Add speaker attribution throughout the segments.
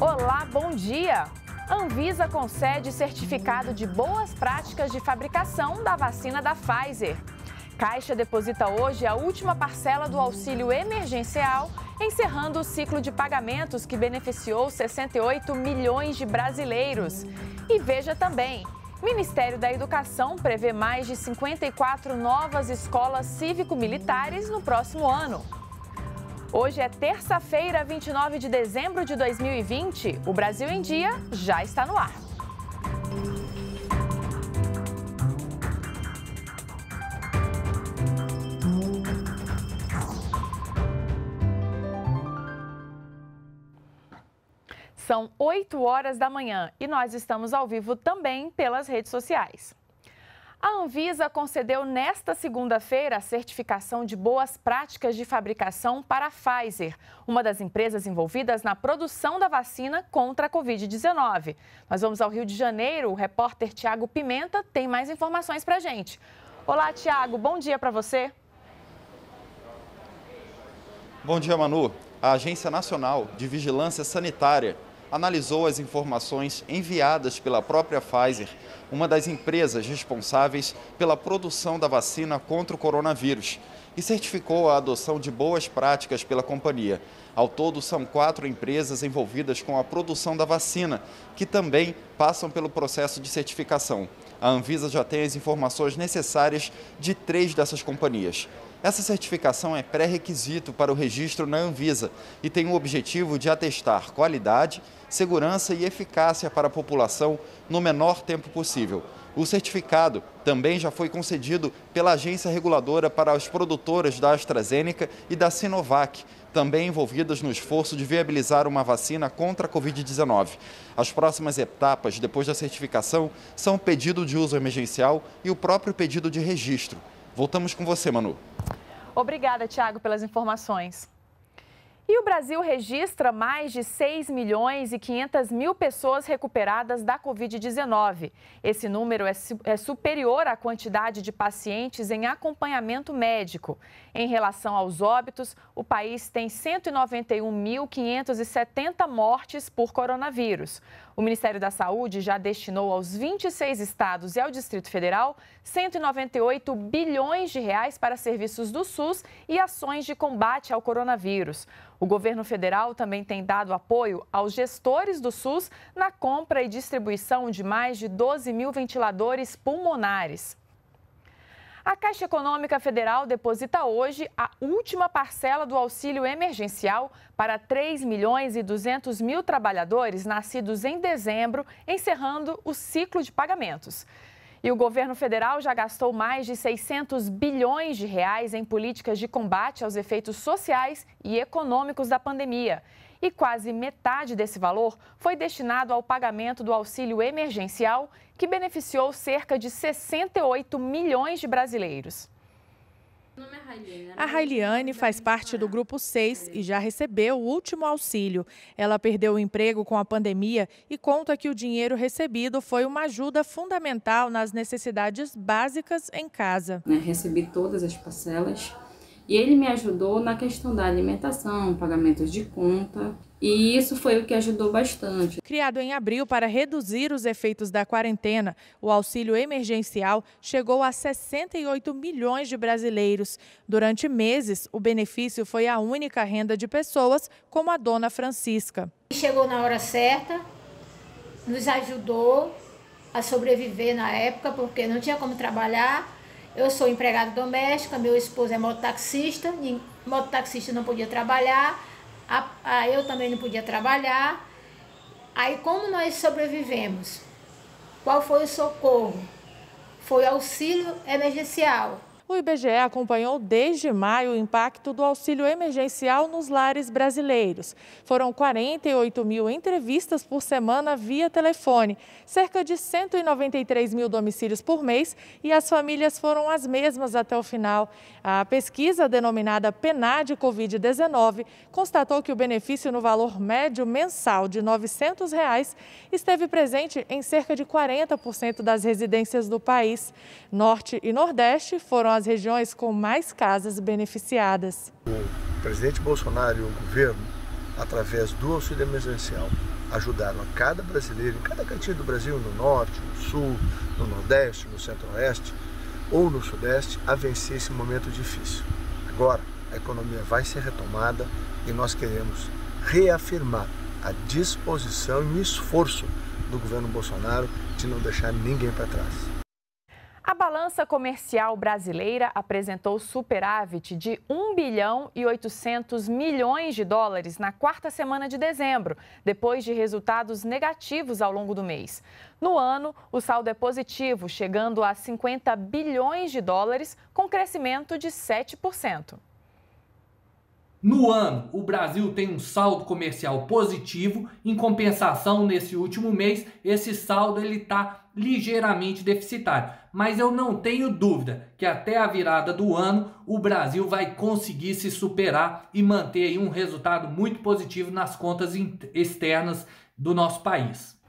Speaker 1: Olá, bom dia! Anvisa concede certificado de boas práticas de fabricação da vacina da Pfizer. Caixa deposita hoje a última parcela do auxílio emergencial, encerrando o ciclo de pagamentos que beneficiou 68 milhões de brasileiros. E veja também: Ministério da Educação prevê mais de 54 novas escolas cívico-militares no próximo ano. Hoje é terça-feira, 29 de dezembro de 2020. O Brasil em Dia já está no ar. São 8 horas da manhã e nós estamos ao vivo também pelas redes sociais. A Anvisa concedeu nesta segunda-feira a certificação de boas práticas de fabricação para a Pfizer, uma das empresas envolvidas na produção da vacina contra a Covid-19. Nós vamos ao Rio de Janeiro. O repórter Tiago Pimenta tem mais informações para a gente. Olá, Tiago. Bom dia para você.
Speaker 2: Bom dia, Manu. A Agência Nacional de Vigilância Sanitária analisou as informações enviadas pela própria Pfizer, uma das empresas responsáveis pela produção da vacina contra o coronavírus, e certificou a adoção de boas práticas pela companhia. Ao todo, são quatro empresas envolvidas com a produção da vacina, que também passam pelo processo de certificação. A Anvisa já tem as informações necessárias de três dessas companhias. Essa certificação é pré-requisito para o registro na Anvisa e tem o objetivo de atestar qualidade, segurança e eficácia para a população no menor tempo possível. O certificado também já foi concedido pela agência reguladora para as produtoras da AstraZeneca e da Sinovac, também envolvidas no esforço de viabilizar uma vacina contra a Covid-19. As próximas etapas, depois da certificação, são o pedido de uso emergencial e o próprio pedido de registro. Voltamos com você, Manu.
Speaker 1: Obrigada, Tiago, pelas informações. E o Brasil registra mais de 6 milhões e 500 mil pessoas recuperadas da Covid-19. Esse número é, é, superior à quantidade de pacientes em acompanhamento médico. Em relação aos óbitos, o país tem 191.570 mortes por coronavírus. O Ministério da Saúde já destinou aos 26 estados e ao Distrito Federal 198 bilhões de reais para serviços do SUS e ações de combate ao coronavírus. O governo federal também tem dado apoio aos gestores do SUS na compra e distribuição de mais de 12 mil ventiladores pulmonares. A Caixa Econômica Federal deposita hoje a última parcela do auxílio emergencial para 3 milhões e 200 mil trabalhadores nascidos em dezembro, encerrando o ciclo de pagamentos. E o governo federal já gastou mais de 600 bilhões de reais em políticas de combate aos efeitos sociais e econômicos da pandemia. E quase metade desse valor foi destinado ao pagamento do auxílio emergencial, que beneficiou cerca de 68 milhões de brasileiros. É a Railiane faz parte do grupo 6 e já recebeu o último auxílio.
Speaker 3: Ela perdeu o emprego com a pandemia e conta que o dinheiro recebido foi uma ajuda fundamental nas necessidades básicas em casa.
Speaker 4: Né, recebi todas as
Speaker 3: parcelas e ele me ajudou na questão da alimentação, pagamentos de conta. E isso foi o que ajudou bastante. Criado em abril para reduzir os efeitos da quarentena, o auxílio emergencial chegou a 68 milhões de brasileiros. Durante meses, o benefício foi a única renda de pessoas como a dona Francisca.
Speaker 4: Chegou na hora certa, nos ajudou a sobreviver na época, porque não tinha como trabalhar. Eu sou empregada doméstica, meu esposo é mototaxista, mototaxista não podia trabalhar a, a, eu também não podia trabalhar. Aí, como nós sobrevivemos? Qual foi o socorro? Foi auxílio emergencial. O IBGE acompanhou
Speaker 3: desde maio o impacto do auxílio emergencial nos lares brasileiros. Foram 48 mil entrevistas por semana via telefone, cerca de 193 mil domicílios por mês e as famílias foram as mesmas até o final. A pesquisa, denominada Penade Covid-19, constatou que o benefício no valor médio mensal de R$ 900 reais esteve presente em cerca de 40% das residências do país. Norte e Nordeste foram as regiões com mais casas beneficiadas.
Speaker 5: O presidente Bolsonaro e o governo, através do auxílio emergencial, ajudaram a cada brasileiro, em cada cantinho do Brasil, no norte, no sul, no nordeste, no centro-oeste ou no sudeste, a vencer esse momento difícil. Agora, a economia vai ser retomada e nós queremos reafirmar a disposição e o esforço do governo Bolsonaro de não deixar
Speaker 1: ninguém para trás balança comercial brasileira apresentou superávit de 1 bilhão e 800 milhões de dólares na quarta semana de dezembro, depois de resultados negativos ao longo do mês. No ano, o saldo é positivo, chegando a 50 bilhões de dólares, com crescimento de 7%.
Speaker 3: No ano, o Brasil tem um saldo comercial positivo. Em compensação, nesse último mês, esse saldo ele está ligeiramente deficitário. Mas eu não tenho dúvida que até a virada do ano o Brasil vai conseguir se superar e manter um resultado muito positivo nas contas externas do nosso país.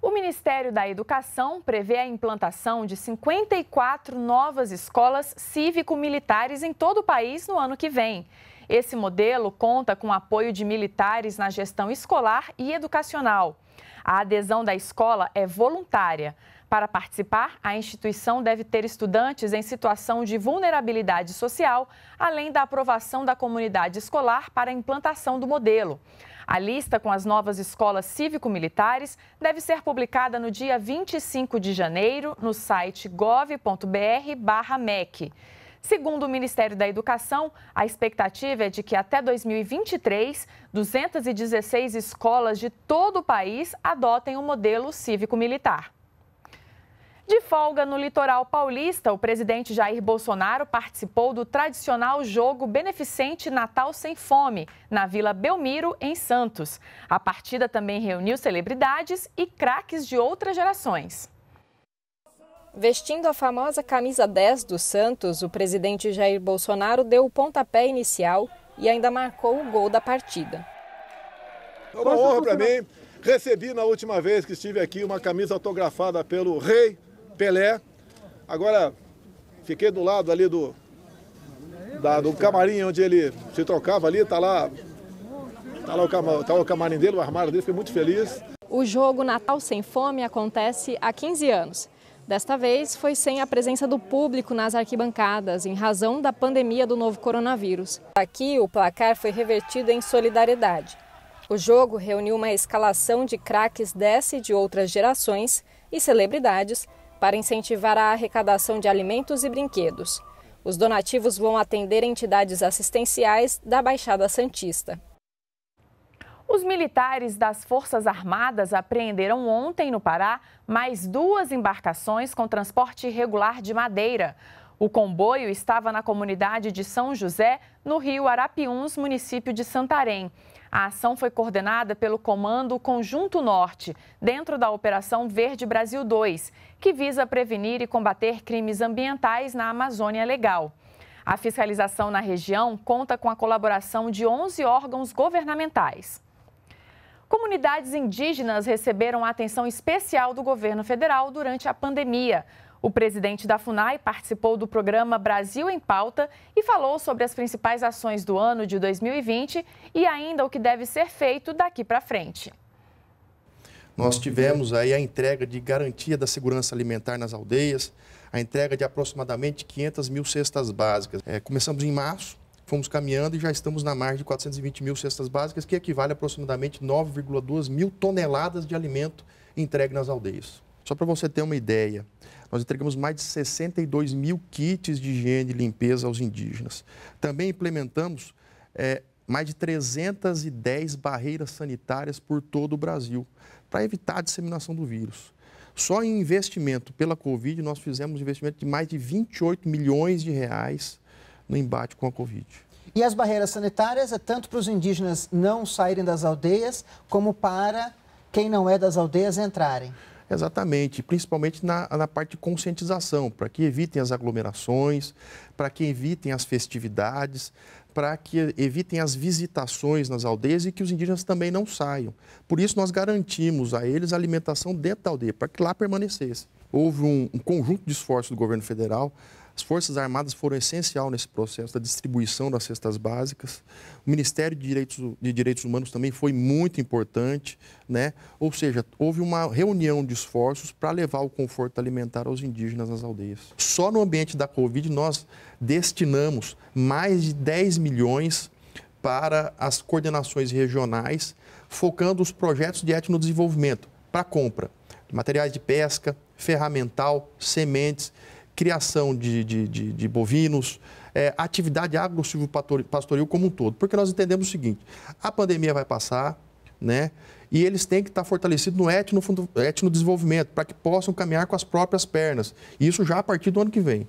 Speaker 1: O Ministério da Educação prevê a implantação de 54 novas escolas cívico-militares em todo o país no ano que vem. Esse modelo conta com apoio de militares na gestão escolar e educacional. A adesão da escola é voluntária. Para participar, a instituição deve ter estudantes em situação de vulnerabilidade social, além da aprovação da comunidade escolar para a implantação do modelo. A lista com as novas escolas cívico-militares deve ser publicada no dia 25 de janeiro no site gov.br/mec. Segundo o Ministério da Educação, a expectativa é de que até 2023, 216 escolas de todo o país adotem o um modelo cívico-militar. De folga no litoral paulista, o presidente Jair Bolsonaro participou do tradicional jogo beneficente Natal Sem Fome, na Vila Belmiro, em Santos. A partida também reuniu celebridades e craques de outras gerações. Vestindo a famosa camisa 10 do Santos, o presidente Jair Bolsonaro deu o pontapé inicial e ainda marcou o gol da partida.
Speaker 4: É uma honra para mim.
Speaker 5: Recebi na última vez que estive aqui uma camisa autografada pelo rei Pelé. Agora fiquei do lado ali do, da, do camarim onde ele se trocava ali, Está lá, tá lá o, cam, tá o camarim dele, o armário dele, fiquei muito feliz.
Speaker 1: O jogo Natal Sem Fome acontece há 15 anos Desta vez, foi sem a presença do público nas arquibancadas, em razão da pandemia do novo coronavírus. Aqui, o placar foi revertido em solidariedade. O jogo reuniu uma escalação de craques dessa e de outras gerações e celebridades para incentivar a arrecadação de alimentos e brinquedos. Os donativos vão atender entidades assistenciais da Baixada Santista. Os militares das Forças Armadas apreenderam ontem no Pará mais duas embarcações com transporte irregular de madeira. O comboio estava na comunidade de São José, no rio Arapiuns, município de Santarém. A ação foi coordenada pelo Comando Conjunto Norte, dentro da Operação Verde Brasil 2, que visa prevenir e combater crimes ambientais na Amazônia Legal. A fiscalização na região conta com a colaboração de 11 órgãos governamentais. Comunidades indígenas receberam atenção especial do governo federal durante a pandemia. O presidente da FUNAI participou do programa Brasil em Pauta e falou sobre as principais ações do ano de 2020 e ainda o que deve ser feito daqui para frente.
Speaker 5: Nós tivemos aí a entrega de garantia da segurança alimentar nas aldeias, a entrega de aproximadamente 500 mil cestas básicas. É, começamos em março, fomos caminhando e já estamos na margem de 420 mil cestas básicas, que equivale a aproximadamente 9,2 mil toneladas de alimento entregue nas aldeias. Só para você ter uma ideia, nós entregamos mais de 62 mil kits de higiene e limpeza aos indígenas. Também implementamos é, mais de 310 barreiras sanitárias por todo o Brasil, para evitar a disseminação do vírus. Só em investimento pela Covid, nós fizemos investimento de mais de 28 milhões de reais no embate com a Covid. E as barreiras sanitárias é tanto para os indígenas não saírem das aldeias, como para quem não é das aldeias entrarem. Exatamente, principalmente na, na parte de conscientização, para que evitem as aglomerações, para que evitem as festividades, para que evitem as visitações nas aldeias e que os indígenas também não saiam. Por isso, nós garantimos a eles a alimentação dentro da aldeia, para que lá permanecesse. Houve um, um conjunto de esforços do governo federal, as Forças Armadas foram essencial nesse processo da distribuição das cestas básicas. O Ministério de Direitos, de Direitos Humanos também foi muito importante, né? Ou seja, houve uma reunião de esforços para levar o conforto alimentar aos indígenas nas aldeias. Só no ambiente da Covid nós destinamos mais de 10 milhões para as coordenações regionais, focando os projetos de etnodesenvolvimento para compra de materiais de pesca, ferramental, sementes criação de, de, de, de bovinos, é, atividade agro-silvopastoril como um todo. Porque nós entendemos o seguinte, a pandemia vai passar, né? E eles têm que estar fortalecidos no etno, desenvolvimento, para que possam caminhar com as próprias pernas. E isso já a partir do ano que vem.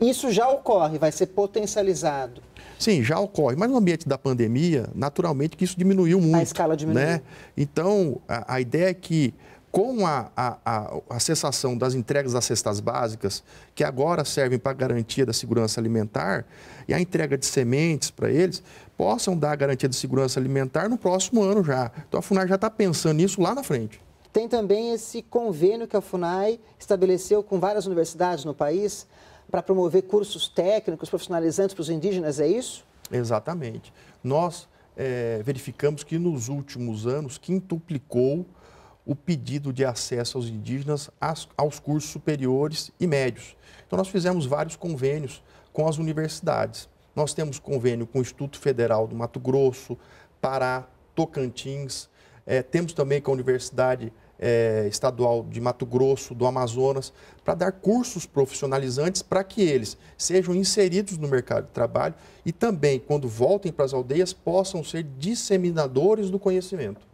Speaker 5: Isso já ocorre, vai ser potencializado. Sim, já ocorre. Mas no ambiente da pandemia, naturalmente que isso diminuiu muito. A escala diminuiu. Né? Então, a, a ideia é que com a, a, a, a, cessação das entregas das cestas básicas, que agora servem para garantia da segurança alimentar, e a entrega de sementes para eles, possam dar garantia de segurança alimentar no próximo ano já. Então a FUNAI já está pensando nisso lá na frente. Tem também esse convênio que a FUNAI estabeleceu com várias universidades no país para promover cursos técnicos profissionalizantes para os indígenas, é isso? Exatamente. Nós é, verificamos que nos últimos anos quintuplicou o pedido de acesso aos indígenas aos, aos cursos superiores e médios. Então, nós fizemos vários convênios com as universidades. Nós temos convênio com o Instituto Federal do Mato Grosso, Pará, Tocantins, é, temos também com a Universidade é, Estadual de Mato Grosso, do Amazonas, para dar cursos profissionalizantes para que eles sejam inseridos no mercado de trabalho e também, quando voltem para as aldeias, possam ser disseminadores do conhecimento.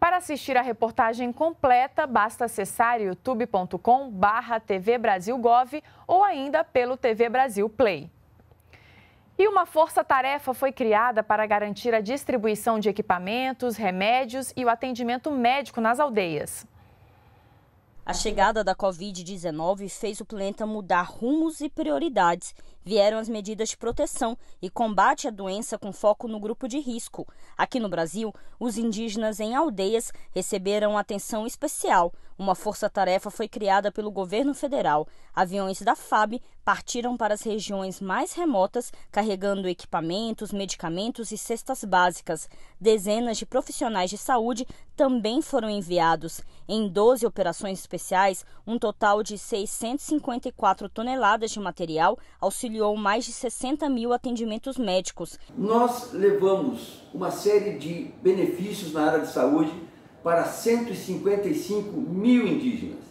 Speaker 1: Para assistir a reportagem completa, basta acessar youtube.com barra tvbrasilgov ou ainda pelo TV Brasil Play. E uma força-tarefa foi criada para garantir a distribuição de equipamentos, remédios e o atendimento médico nas aldeias.
Speaker 4: A chegada da Covid-19 fez o planeta mudar rumos e prioridades vieram as medidas de proteção e combate à doença com foco no grupo de risco. Aqui no Brasil, os indígenas em aldeias receberam atenção especial. Uma força-tarefa foi criada pelo governo federal. Aviões da FAB partiram para as regiões mais remotas, carregando equipamentos, medicamentos e cestas básicas. Dezenas de profissionais de saúde também foram enviados. Em 12 operações especiais, um total de 654 toneladas de material auxiliou auxiliou mais de 60 mil atendimentos médicos. Nós
Speaker 2: levamos uma série de benefícios na área de saúde para 155 mil indígenas.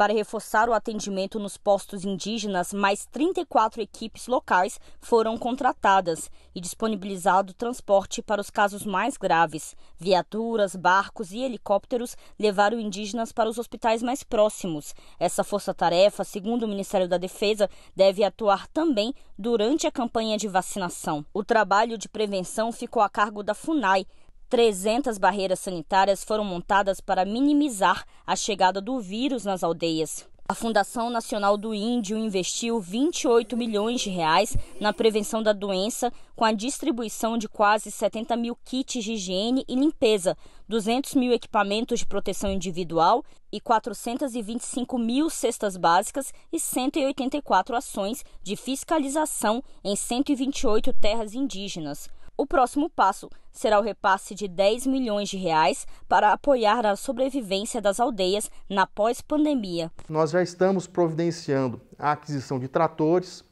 Speaker 4: Para reforçar o atendimento nos postos indígenas, mais 34 equipes locais foram contratadas e disponibilizado transporte para os casos mais graves. Viaturas, barcos e helicópteros levaram indígenas para os hospitais mais próximos. Essa força-tarefa, segundo o Ministério da Defesa, deve atuar também durante a campanha de vacinação. O trabalho de prevenção ficou a cargo da FUNAI 300 barreiras sanitárias foram montadas para minimizar a chegada do vírus nas aldeias. A Fundação Nacional do Índio investiu 28 milhões de reais na prevenção da doença, com a distribuição de quase 70 mil kits de higiene e limpeza, 200 mil equipamentos de proteção individual e 425 mil cestas básicas e 184 ações de fiscalização em 128 terras indígenas. O próximo passo será o repasse de 10 milhões de reais para apoiar a sobrevivência das aldeias na pós-pandemia.
Speaker 5: Nós já estamos providenciando a aquisição de tratores,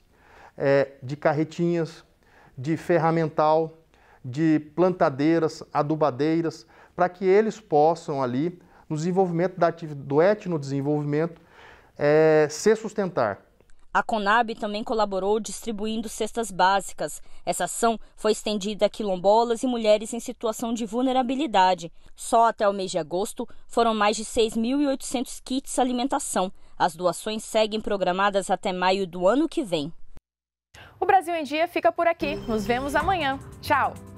Speaker 5: é, de carretinhas, de ferramental, de plantadeiras, adubadeiras, para que eles possam ali, no desenvolvimento da, do etnodesenvolvimento, é, se sustentar.
Speaker 4: A Conab também colaborou distribuindo cestas básicas. Essa ação foi estendida a quilombolas e mulheres em situação de vulnerabilidade. Só até o mês de agosto foram mais de 6.800 kits alimentação. As doações seguem programadas até maio do ano que vem.
Speaker 1: O Brasil em Dia fica por aqui. Nos vemos amanhã. Tchau!